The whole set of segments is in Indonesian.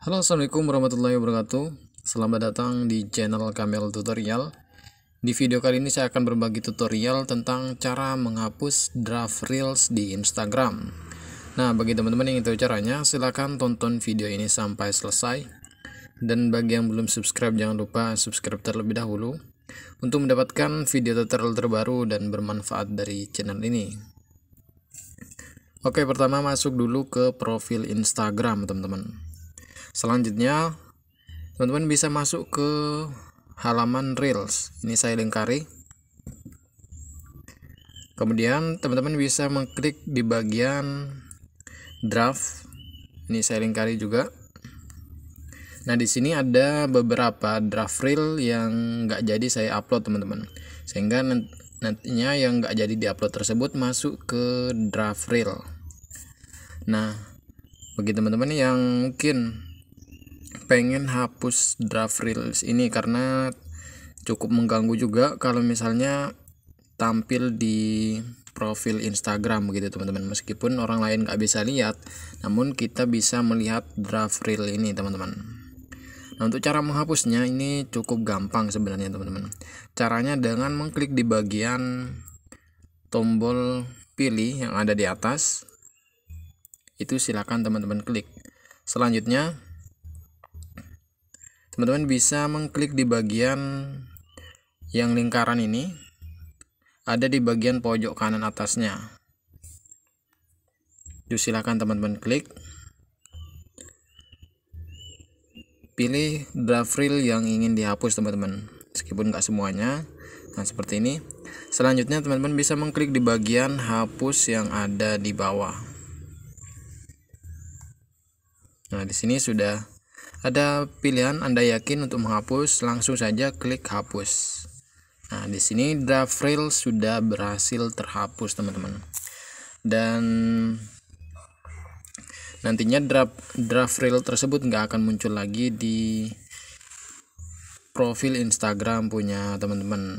Halo assalamualaikum warahmatullahi wabarakatuh Selamat datang di channel Kamel Tutorial Di video kali ini saya akan berbagi tutorial tentang cara menghapus draft reels di Instagram Nah bagi teman-teman yang ingin tahu caranya silahkan tonton video ini sampai selesai Dan bagi yang belum subscribe jangan lupa subscribe terlebih dahulu Untuk mendapatkan video tutorial terbaru dan bermanfaat dari channel ini Oke pertama masuk dulu ke profil Instagram teman-teman selanjutnya teman-teman bisa masuk ke halaman Reels ini saya lingkari kemudian teman-teman bisa mengklik di bagian draft ini saya lingkari juga Nah, di sini ada beberapa draft reel yang nggak jadi saya upload, teman-teman. Sehingga nantinya yang nggak jadi di upload tersebut masuk ke draft reel. Nah, bagi teman-teman yang mungkin pengen hapus draft reels ini karena cukup mengganggu juga kalau misalnya tampil di profil Instagram begitu teman-teman meskipun orang lain nggak bisa lihat namun kita bisa melihat draft reel ini teman-teman nah untuk cara menghapusnya ini cukup gampang sebenarnya teman-teman caranya dengan mengklik di bagian tombol pilih yang ada di atas itu silakan teman-teman klik selanjutnya teman-teman bisa mengklik di bagian yang lingkaran ini ada di bagian pojok kanan atasnya Jadi silakan teman-teman klik pilih draft reel yang ingin dihapus teman-teman meskipun nggak semuanya nah seperti ini selanjutnya teman-teman bisa mengklik di bagian hapus yang ada di bawah nah di sini sudah ada pilihan Anda yakin untuk menghapus, langsung saja klik hapus. Nah, di sini draft reel sudah berhasil terhapus, teman-teman. Dan nantinya draft draft reel tersebut nggak akan muncul lagi di profil Instagram punya teman-teman.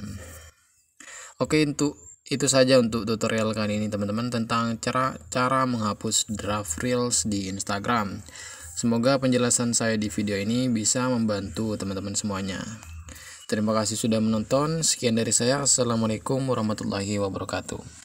Oke, untuk itu saja untuk tutorial kali ini teman-teman tentang cara cara menghapus draft reels di Instagram. Semoga penjelasan saya di video ini bisa membantu teman-teman semuanya. Terima kasih sudah menonton. Sekian dari saya. Assalamualaikum warahmatullahi wabarakatuh.